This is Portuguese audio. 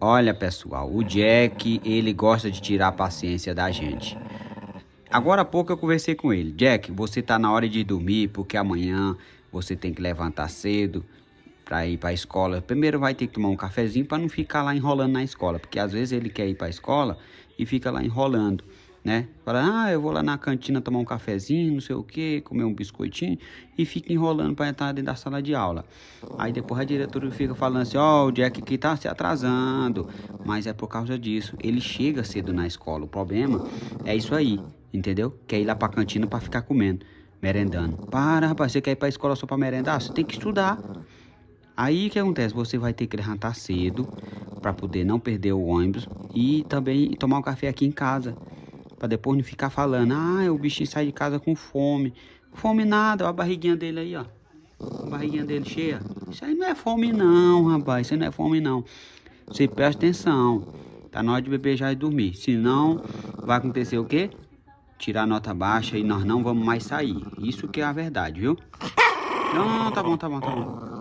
Olha, pessoal, o Jack, ele gosta de tirar a paciência da gente. Agora há pouco eu conversei com ele. Jack, você tá na hora de dormir porque amanhã você tem que levantar cedo para ir para a escola. Primeiro vai ter que tomar um cafezinho para não ficar lá enrolando na escola, porque às vezes ele quer ir para a escola e fica lá enrolando né? Fala, ah, eu vou lá na cantina tomar um cafezinho, não sei o que, comer um biscoitinho e fica enrolando para entrar dentro da sala de aula. Aí depois a diretora fica falando assim, ó, oh, o Jack que tá se atrasando, mas é por causa disso, ele chega cedo na escola. O problema é isso aí, entendeu? Quer é ir lá pra cantina para ficar comendo, merendando. Para, rapaz, você quer ir pra escola só pra merendar? Você tem que estudar. Aí o que acontece? Você vai ter que levantar cedo para poder não perder o ônibus e também tomar um café aqui em casa. Pra depois não ficar falando, ah, o bichinho sai de casa com fome. Fome nada, olha a barriguinha dele aí, ó. A barriguinha dele cheia. Isso aí não é fome não, rapaz. Isso aí não é fome não. Você presta atenção. Tá na hora de beber já e dormir. Senão, vai acontecer o quê? Tirar nota baixa e nós não vamos mais sair. Isso que é a verdade, viu? Não, não, não tá bom, tá bom, tá bom.